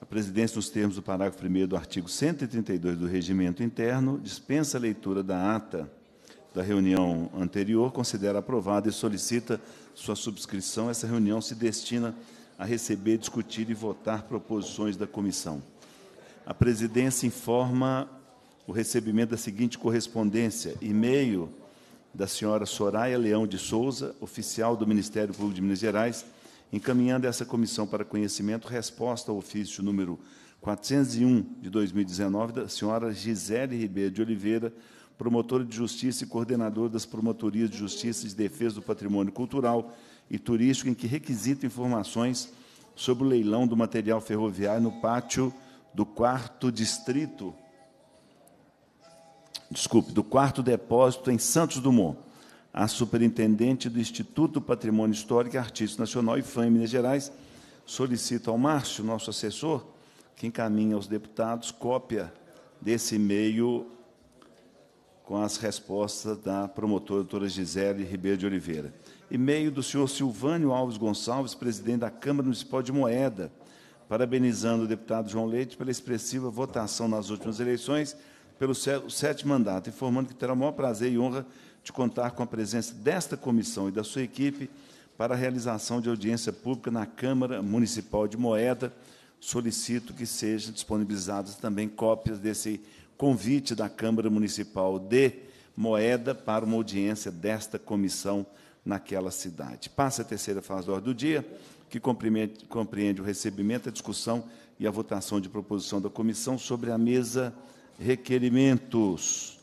A presidência, nos termos do parágrafo 1 do artigo 132 do Regimento Interno, dispensa a leitura da ata da reunião anterior, considera aprovada e solicita sua subscrição. Essa reunião se destina a receber, discutir e votar proposições da comissão. A presidência informa o recebimento da seguinte correspondência: e-mail da senhora Soraya Leão de Souza, oficial do Ministério Público de Minas Gerais, encaminhando essa comissão para conhecimento resposta ao ofício número 401 de 2019 da senhora Gisele Ribeiro de Oliveira, promotora de justiça e coordenadora das promotorias de justiça e de defesa do patrimônio cultural e turístico, em que requisita informações sobre o leilão do material ferroviário no pátio do quarto distrito, desculpe, do quarto depósito em Santos Dumont a superintendente do Instituto Patrimônio Histórico e Artístico Nacional, IFAM, em Minas Gerais, solicito ao Márcio, nosso assessor, que encaminhe aos deputados cópia desse e-mail com as respostas da promotora doutora Gisele Ribeiro de Oliveira. E-mail do senhor Silvânio Alves Gonçalves, presidente da Câmara Municipal de Moeda, parabenizando o deputado João Leite pela expressiva votação nas últimas eleições pelo sétimo mandato, informando que terá o maior prazer e honra de contar com a presença desta comissão e da sua equipe para a realização de audiência pública na Câmara Municipal de Moeda. Solicito que sejam disponibilizadas também cópias desse convite da Câmara Municipal de Moeda para uma audiência desta comissão naquela cidade. Passa a terceira fase da ordem do dia, que compreende o recebimento, a discussão e a votação de proposição da comissão sobre a mesa requerimentos.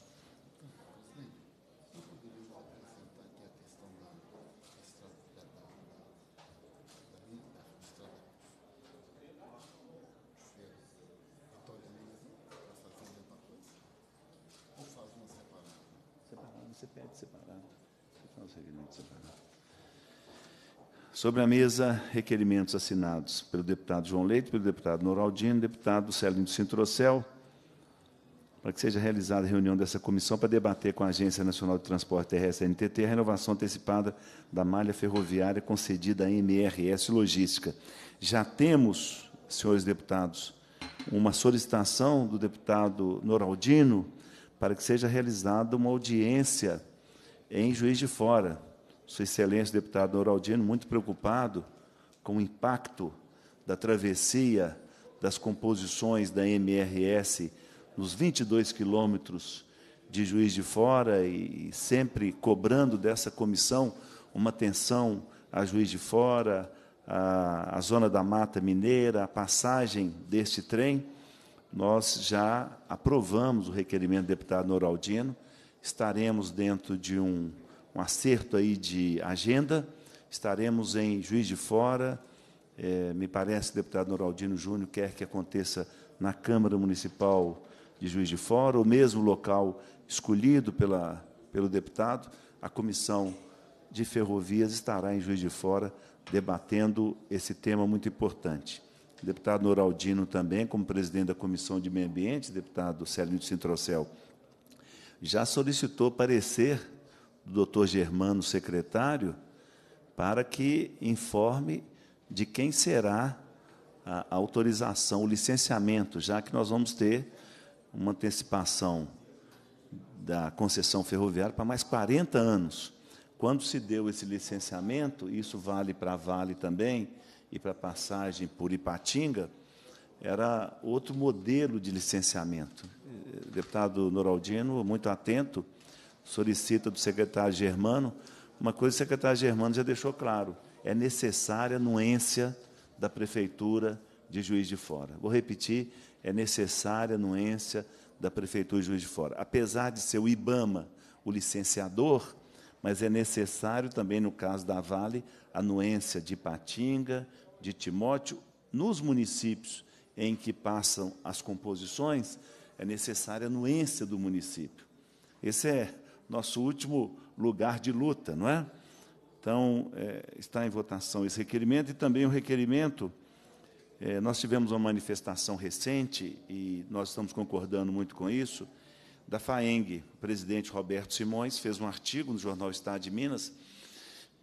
Você pede separado. Você faz os requerimentos separados. Sobre a mesa, requerimentos assinados pelo deputado João Leite, pelo deputado Noraldino, deputado Célio Cintrocel, para que seja realizada a reunião dessa comissão para debater com a Agência Nacional de Transporte Terrestre, NTT, a renovação antecipada da malha ferroviária concedida à MRS Logística. Já temos, senhores deputados, uma solicitação do deputado Noraldino, para que seja realizada uma audiência em Juiz de Fora. Sua Excelência, deputado Oraldino, muito preocupado com o impacto da travessia das composições da MRS nos 22 quilômetros de Juiz de Fora e sempre cobrando dessa comissão uma atenção a Juiz de Fora, a, a Zona da Mata Mineira, a passagem deste trem nós já aprovamos o requerimento do deputado Noraldino, estaremos dentro de um, um acerto aí de agenda, estaremos em Juiz de Fora, é, me parece que o deputado Noraldino Júnior quer que aconteça na Câmara Municipal de Juiz de Fora, o mesmo local escolhido pela, pelo deputado, a Comissão de Ferrovias estará em Juiz de Fora debatendo esse tema muito importante deputado Noraldino também, como presidente da Comissão de Meio Ambiente, deputado Célio Sintrocel, já solicitou parecer do doutor Germano, secretário, para que informe de quem será a autorização, o licenciamento, já que nós vamos ter uma antecipação da concessão ferroviária para mais 40 anos. Quando se deu esse licenciamento, isso vale para a Vale também, e para passagem por Ipatinga, era outro modelo de licenciamento. O deputado Noraldino, muito atento, solicita do secretário Germano, uma coisa que o secretário Germano já deixou claro, é necessária a anuência da prefeitura de Juiz de Fora. Vou repetir, é necessária a anuência da prefeitura de Juiz de Fora. Apesar de ser o IBAMA o licenciador, mas é necessário também, no caso da Vale, a anuência de Patinga, de Timóteo, nos municípios em que passam as composições, é necessária a anuência do município. Esse é nosso último lugar de luta, não é? Então, é, está em votação esse requerimento e também o requerimento. É, nós tivemos uma manifestação recente, e nós estamos concordando muito com isso, da FAENG. O presidente Roberto Simões fez um artigo no jornal Estado de Minas,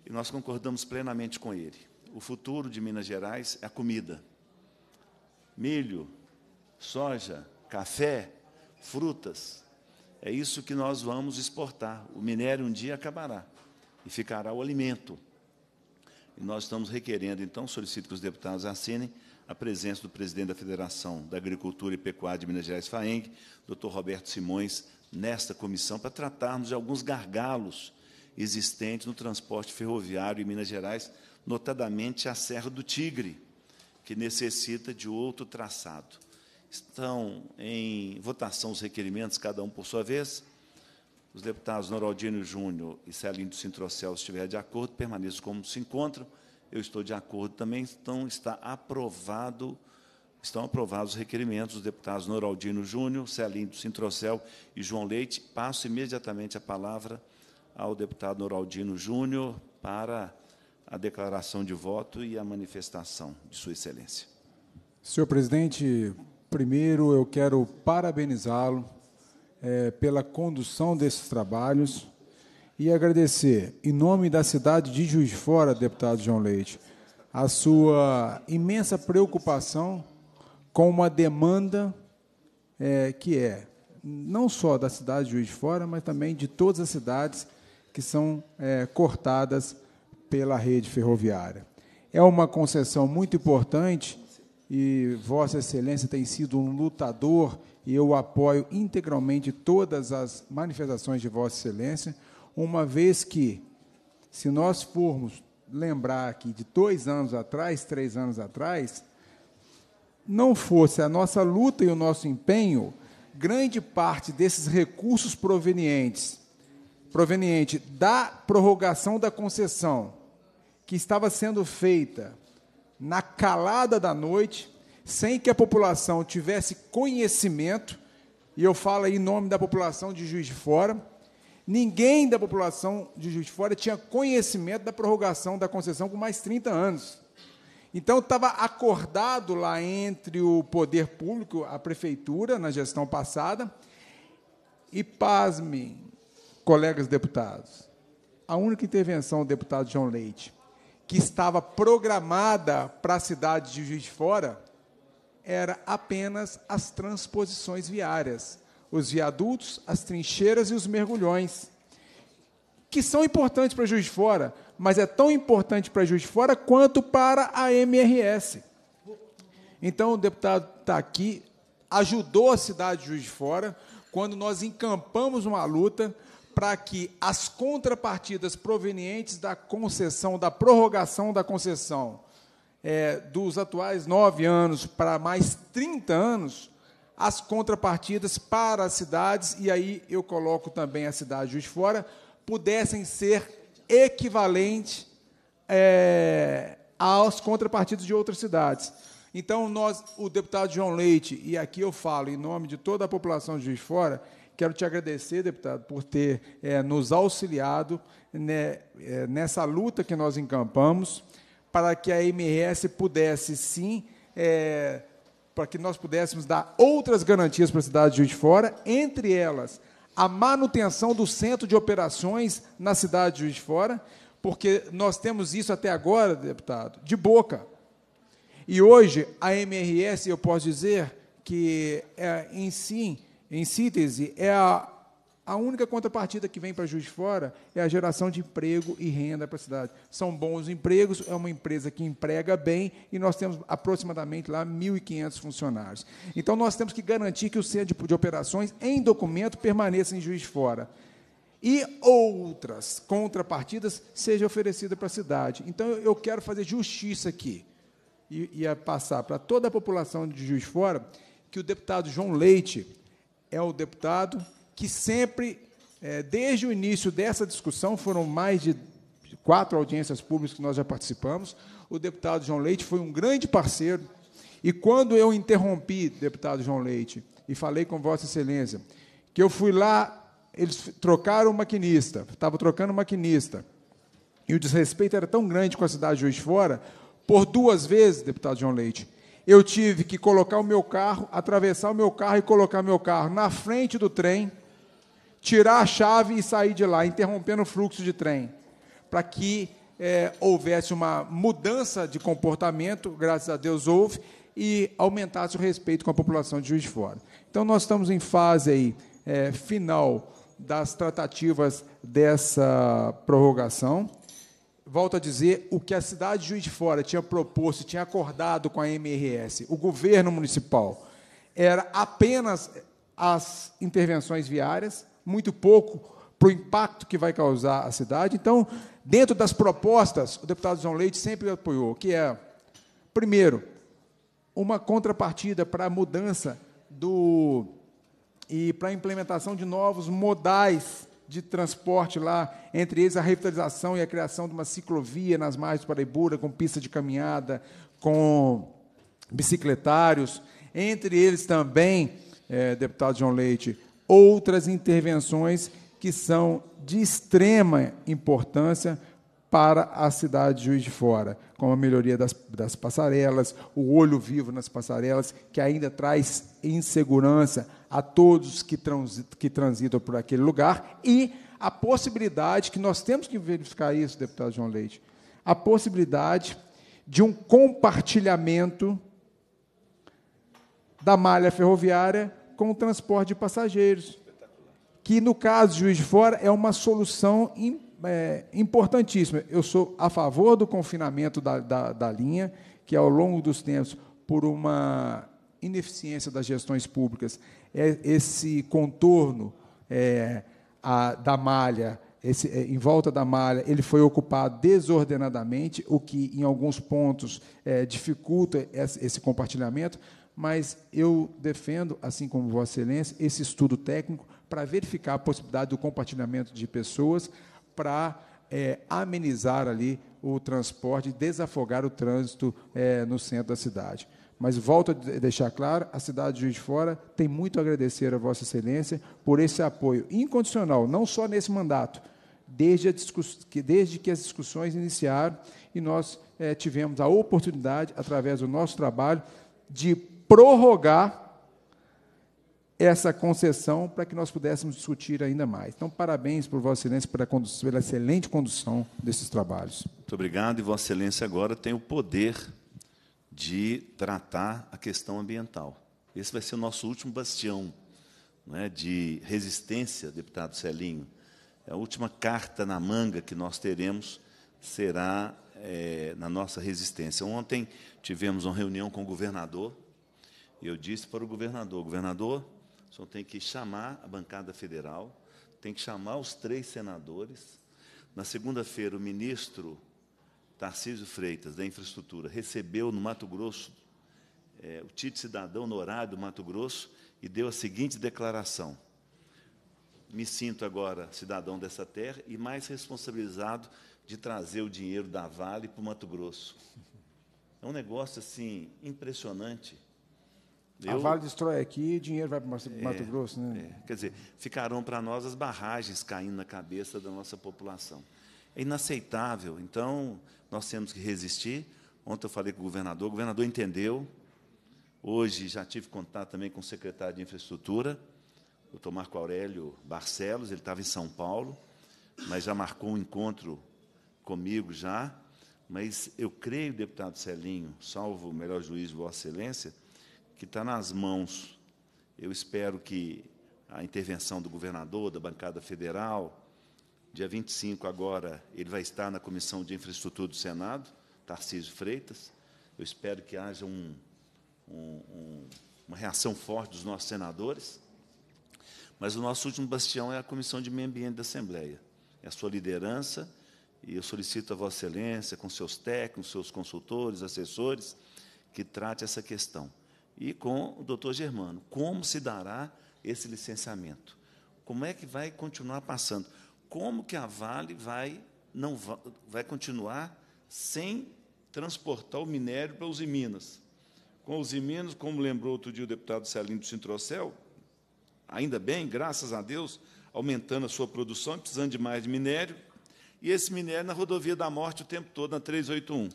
e nós concordamos plenamente com ele o futuro de Minas Gerais é a comida. Milho, soja, café, frutas. É isso que nós vamos exportar. O minério um dia acabará e ficará o alimento. E nós estamos requerendo, então, solicito que os deputados assinem a presença do presidente da Federação da Agricultura e Pecuária de Minas Gerais, FAENG, doutor Roberto Simões, nesta comissão, para tratarmos de alguns gargalos existentes no transporte ferroviário em Minas Gerais, notadamente a Serra do Tigre, que necessita de outro traçado. Estão em votação os requerimentos, cada um por sua vez. Os deputados Noraldino Júnior e Celinho do Sintrocel, se de acordo, permaneçam como se encontram. Eu estou de acordo também, então está aprovado, estão aprovados os requerimentos dos deputados Noraldino Júnior, Celinho do Sintrocel e João Leite. Passo imediatamente a palavra ao deputado Noraldino Júnior para a declaração de voto e a manifestação de Sua Excelência. Senhor presidente, primeiro eu quero parabenizá-lo é, pela condução desses trabalhos e agradecer, em nome da cidade de Juiz de Fora, deputado João Leite, a sua imensa preocupação com uma demanda é, que é não só da cidade de Juiz de Fora, mas também de todas as cidades que são é, cortadas pela rede ferroviária. É uma concessão muito importante e Vossa Excelência tem sido um lutador e eu apoio integralmente todas as manifestações de Vossa Excelência, uma vez que, se nós formos lembrar aqui de dois anos atrás, três anos atrás, não fosse a nossa luta e o nosso empenho, grande parte desses recursos provenientes, proveniente da prorrogação da concessão, que estava sendo feita na calada da noite, sem que a população tivesse conhecimento, e eu falo aí em nome da população de Juiz de Fora, ninguém da população de Juiz de Fora tinha conhecimento da prorrogação da concessão com mais 30 anos. Então, estava acordado lá entre o poder público, a prefeitura, na gestão passada, e, pasmem, colegas deputados, a única intervenção do deputado João Leite que estava programada para a cidade de Juiz de Fora era apenas as transposições viárias, os viadutos, as trincheiras e os mergulhões, que são importantes para Juiz de Fora, mas é tão importante para Juiz de Fora quanto para a MRS. Então, o deputado está aqui, ajudou a cidade de Juiz de Fora, quando nós encampamos uma luta para que as contrapartidas provenientes da concessão, da prorrogação da concessão é, dos atuais nove anos para mais 30 anos, as contrapartidas para as cidades, e aí eu coloco também a cidade de Juiz Fora, pudessem ser equivalentes é, às contrapartidas de outras cidades. Então, nós, o deputado João Leite, e aqui eu falo em nome de toda a população de Juiz Fora, Quero te agradecer, deputado, por ter é, nos auxiliado né, é, nessa luta que nós encampamos para que a MRS pudesse sim, é, para que nós pudéssemos dar outras garantias para a cidade de Juiz de Fora, entre elas a manutenção do centro de operações na cidade de Juiz de Fora, porque nós temos isso até agora, deputado, de boca. E hoje a MRS, eu posso dizer que é, em si em síntese, é a, a única contrapartida que vem para Juiz de Fora é a geração de emprego e renda para a cidade. São bons empregos, é uma empresa que emprega bem e nós temos aproximadamente lá 1.500 funcionários. Então, nós temos que garantir que o centro de operações em documento permaneça em Juiz de Fora e outras contrapartidas seja oferecida para a cidade. Então, eu quero fazer justiça aqui e, e é passar para toda a população de Juiz de Fora que o deputado João Leite é o deputado que sempre, é, desde o início dessa discussão, foram mais de quatro audiências públicas que nós já participamos. O deputado João Leite foi um grande parceiro. E quando eu interrompi, deputado João Leite, e falei com Vossa Excelência, que eu fui lá, eles trocaram o maquinista, estava trocando o maquinista. E o desrespeito era tão grande com a cidade de Juiz de Fora, por duas vezes, deputado João Leite, eu tive que colocar o meu carro, atravessar o meu carro e colocar meu carro na frente do trem, tirar a chave e sair de lá, interrompendo o fluxo de trem, para que é, houvesse uma mudança de comportamento, graças a Deus houve, e aumentasse o respeito com a população de Juiz de Fora. Então, nós estamos em fase aí, é, final das tratativas dessa prorrogação volto a dizer, o que a cidade de Juiz de Fora tinha proposto, tinha acordado com a MRS, o governo municipal, era apenas as intervenções viárias, muito pouco para o impacto que vai causar a cidade. Então, dentro das propostas, o deputado João Leite sempre apoiou, que é, primeiro, uma contrapartida para a mudança do e para a implementação de novos modais de transporte lá, entre eles a revitalização e a criação de uma ciclovia nas margens do Paraibura, com pista de caminhada, com bicicletários, entre eles também, é, deputado João Leite, outras intervenções que são de extrema importância para a cidade de Juiz de Fora como a melhoria das, das passarelas, o olho vivo nas passarelas, que ainda traz insegurança a todos que, que transitam por aquele lugar, e a possibilidade, que nós temos que verificar isso, deputado João Leite, a possibilidade de um compartilhamento da malha ferroviária com o transporte de passageiros, que, no caso de Juiz de Fora, é uma solução importante é, importantíssimo. Eu sou a favor do confinamento da, da, da linha, que ao longo dos tempos, por uma ineficiência das gestões públicas, é esse contorno é, a, da malha, esse, é, em volta da malha, ele foi ocupado desordenadamente, o que em alguns pontos é, dificulta esse, esse compartilhamento. Mas eu defendo, assim como Vossa Excelência, esse estudo técnico para verificar a possibilidade do compartilhamento de pessoas, para é, eh, amenizar ali o transporte, desafogar o trânsito é, no centro da cidade. Mas volto a deixar claro, a cidade de Juiz de Fora tem muito a agradecer a Vossa Excelência por esse apoio incondicional, não só nesse mandato, desde, que, desde que as discussões iniciaram e nós é, tivemos a oportunidade, através do nosso trabalho, de prorrogar essa concessão para que nós pudéssemos discutir ainda mais. Então, parabéns por Vossa Excelência pela, pela excelente condução desses trabalhos. Muito obrigado. E Vossa Excelência agora tem o poder de tratar a questão ambiental. Esse vai ser o nosso último bastião é, de resistência, deputado Celinho. A última carta na manga que nós teremos será é, na nossa resistência. Ontem tivemos uma reunião com o governador. E eu disse para o governador: governador, só senhor tem que chamar a bancada federal, tem que chamar os três senadores. Na segunda-feira, o ministro Tarcísio Freitas, da Infraestrutura, recebeu no Mato Grosso é, o título cidadão honorário do Mato Grosso e deu a seguinte declaração me sinto agora cidadão dessa terra e mais responsabilizado de trazer o dinheiro da Vale para o Mato Grosso. É um negócio assim impressionante. Eu... A Vale destrói aqui e dinheiro vai para o Mato é, Grosso. Né? É. Quer dizer, ficarão para nós as barragens caindo na cabeça da nossa população. É inaceitável. Então, nós temos que resistir. Ontem eu falei com o governador, o governador entendeu. Hoje já tive contato também com o secretário de Infraestrutura, o doutor Marco Aurélio Barcelos, ele estava em São Paulo, mas já marcou um encontro comigo já. Mas eu creio, deputado Celinho, salvo o melhor juiz, Vossa Excelência, que está nas mãos. Eu espero que a intervenção do governador, da bancada federal, dia 25 agora, ele vai estar na Comissão de Infraestrutura do Senado, Tarcísio Freitas. Eu espero que haja um, um, um, uma reação forte dos nossos senadores. Mas o nosso último bastião é a Comissão de Meio Ambiente da Assembleia. É a sua liderança, e eu solicito a Vossa Excelência, com seus técnicos, seus consultores, assessores, que trate essa questão e com o doutor Germano. Como se dará esse licenciamento? Como é que vai continuar passando? Como que a Vale vai, não vai, continuar sem transportar o minério para os Minas? Com os Minas, como lembrou outro dia o deputado Celinho do Cintrocel, ainda bem, graças a Deus, aumentando a sua produção, precisando de mais de minério, e esse minério na rodovia da morte o tempo todo, na 381,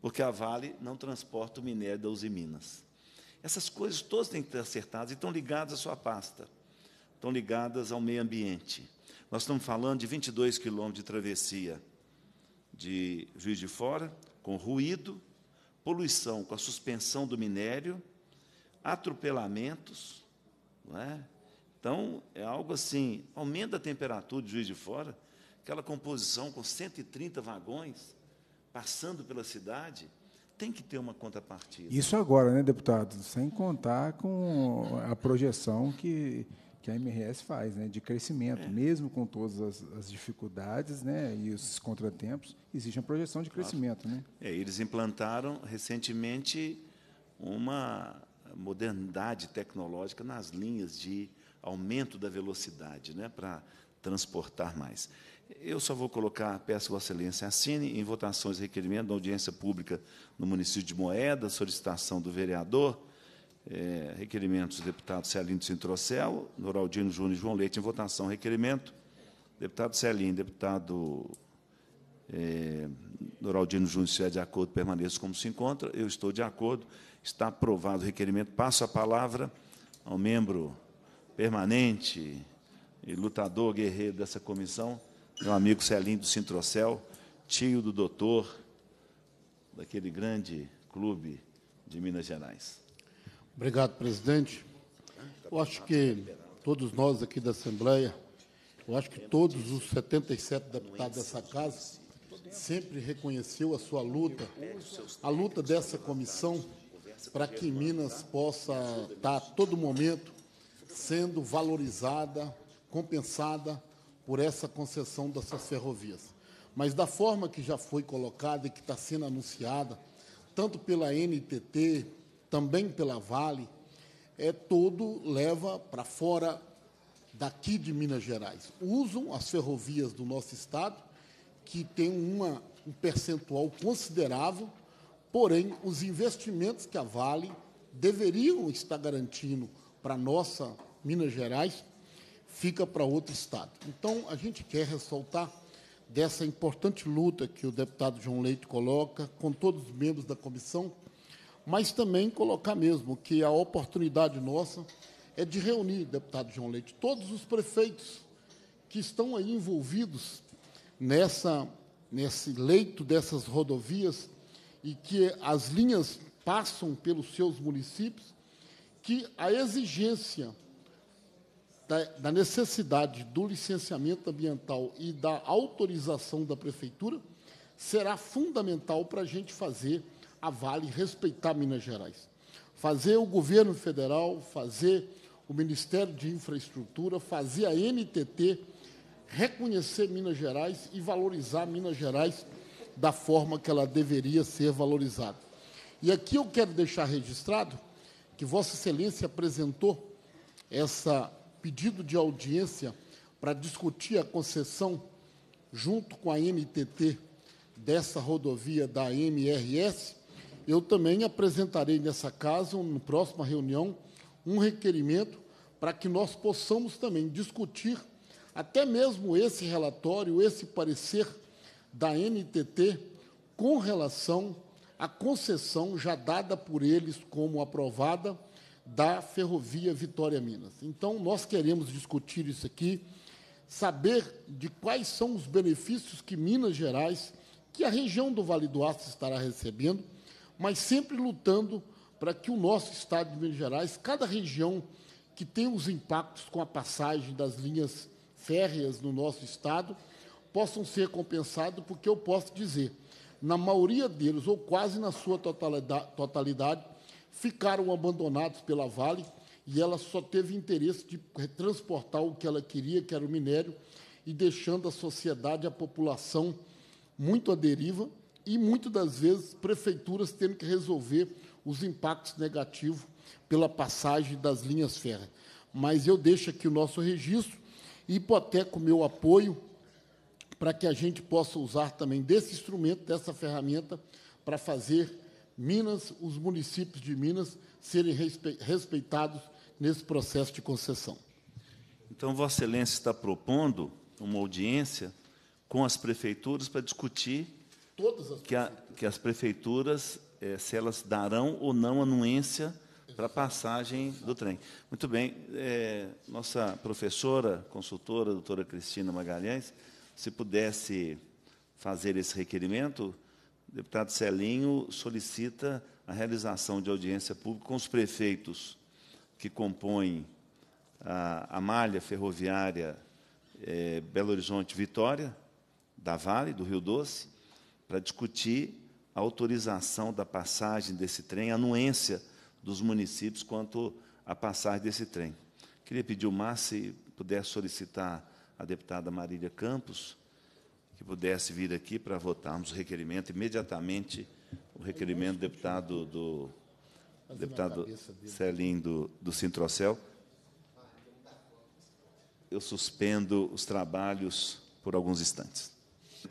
porque a Vale não transporta o minério da Uzi Minas. Essas coisas todas têm que estar acertadas e estão ligadas à sua pasta, estão ligadas ao meio ambiente. Nós estamos falando de 22 quilômetros de travessia de Juiz de Fora, com ruído, poluição com a suspensão do minério, atropelamentos. Não é? Então, é algo assim: aumenta a temperatura de Juiz de Fora, aquela composição com 130 vagões passando pela cidade tem que ter uma contrapartida. Isso agora, né, deputado? Sem contar com a projeção que, que a MRS faz, né, de crescimento, é. mesmo com todas as, as, dificuldades, né, e os contratempos, existe uma projeção de crescimento, claro. né? É, eles implantaram recentemente uma modernidade tecnológica nas linhas de aumento da velocidade, né, para transportar mais. Eu só vou colocar, peço Vossa Excelência, assine em votações requerimento da audiência pública no município de Moeda, solicitação do vereador, é, requerimentos do deputado Celinho Sintrocel, Noraldino Júnior e João Leite, em votação, requerimento. Deputado Celinho, deputado é, Noraldino Júnior, se é de acordo, permaneça como se encontra. Eu estou de acordo. Está aprovado o requerimento. Passo a palavra ao membro permanente e lutador guerreiro dessa comissão, meu amigo Celinho do Sintrocel, tio do doutor daquele grande clube de Minas Gerais. Obrigado, presidente. Eu acho que todos nós aqui da Assembleia, eu acho que todos os 77 deputados dessa casa sempre reconheceu a sua luta, a luta dessa comissão para que Minas possa estar a todo momento sendo valorizada, compensada por essa concessão dessas ferrovias. Mas da forma que já foi colocada e que está sendo anunciada, tanto pela NTT, também pela Vale, é todo leva para fora daqui de Minas Gerais. Usam as ferrovias do nosso estado, que tem uma, um percentual considerável, porém os investimentos que a Vale deveriam estar garantindo para nossa Minas Gerais fica para outro Estado. Então, a gente quer ressaltar dessa importante luta que o deputado João Leite coloca, com todos os membros da comissão, mas também colocar mesmo que a oportunidade nossa é de reunir, deputado João Leite, todos os prefeitos que estão aí envolvidos nessa, nesse leito dessas rodovias e que as linhas passam pelos seus municípios, que a exigência da, da necessidade do licenciamento ambiental e da autorização da prefeitura será fundamental para a gente fazer a Vale respeitar Minas Gerais. Fazer o governo federal, fazer o Ministério de Infraestrutura, fazer a NTT reconhecer Minas Gerais e valorizar Minas Gerais da forma que ela deveria ser valorizada. E aqui eu quero deixar registrado que Vossa Excelência apresentou essa pedido de audiência para discutir a concessão, junto com a MTT, dessa rodovia da MRS, eu também apresentarei nessa casa, na próxima reunião, um requerimento para que nós possamos também discutir até mesmo esse relatório, esse parecer da NTT com relação à concessão já dada por eles como aprovada da Ferrovia Vitória Minas. Então, nós queremos discutir isso aqui, saber de quais são os benefícios que Minas Gerais, que a região do Vale do Aço estará recebendo, mas sempre lutando para que o nosso estado de Minas Gerais, cada região que tem os impactos com a passagem das linhas férreas no nosso estado, possam ser compensados, porque eu posso dizer, na maioria deles, ou quase na sua totalidade ficaram abandonados pela Vale e ela só teve interesse de transportar o que ela queria, que era o minério, e deixando a sociedade, a população muito à deriva e muitas das vezes prefeituras tendo que resolver os impactos negativos pela passagem das linhas férreas. Mas eu deixo aqui o nosso registro e hipoteco o meu apoio para que a gente possa usar também desse instrumento, dessa ferramenta, para fazer Minas, os municípios de Minas serem respeitados nesse processo de concessão. Então, Vossa Excelência está propondo uma audiência com as prefeituras para discutir Todas as que, a, que as prefeituras, eh, se elas darão ou não anuência para a passagem do trem. Muito bem. Eh, nossa professora, consultora, doutora Cristina Magalhães, se pudesse fazer esse requerimento, o deputado Celinho solicita a realização de audiência pública com os prefeitos que compõem a, a malha ferroviária é, Belo Horizonte-Vitória, da Vale, do Rio Doce, para discutir a autorização da passagem desse trem, a anuência dos municípios quanto à passagem desse trem. Queria pedir o Márcio, se puder solicitar a deputada Marília Campos, que pudesse vir aqui para votarmos o requerimento imediatamente, o requerimento do deputado, do, deputado Celim do, do Sintrocel. Eu suspendo os trabalhos por alguns instantes.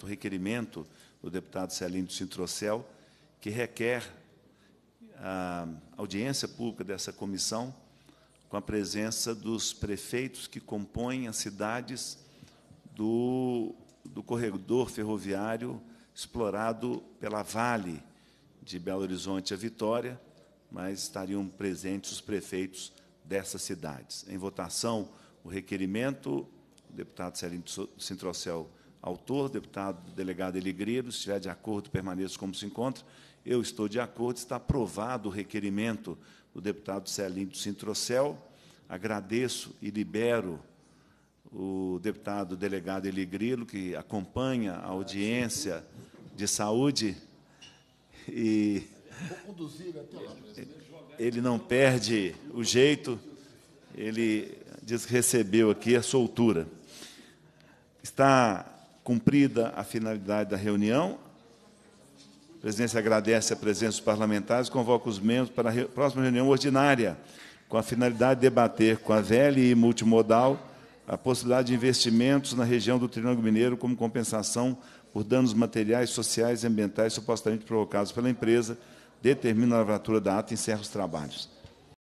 O requerimento do deputado Celim do Sintrocel, que requer a audiência pública dessa comissão com a presença dos prefeitos que compõem as cidades do do corredor ferroviário explorado pela Vale de Belo Horizonte a Vitória, mas estariam presentes os prefeitos dessas cidades. Em votação, o requerimento, o deputado Celim Sintrocel, autor, deputado delegado Eligreiro, se estiver de acordo, permaneça como se encontra. Eu estou de acordo, está aprovado o requerimento do deputado Celim Sintrocel. Agradeço e libero o deputado delegado Eli Grilo, que acompanha a audiência de saúde. E ele não perde o jeito, ele diz que recebeu aqui a soltura. Está cumprida a finalidade da reunião. A presidência agradece a presença dos parlamentares e convoca os membros para a próxima reunião ordinária, com a finalidade de debater com a velha e multimodal a possibilidade de investimentos na região do Triângulo Mineiro como compensação por danos materiais, sociais e ambientais supostamente provocados pela empresa, determina a lavratura da ata e encerra os trabalhos.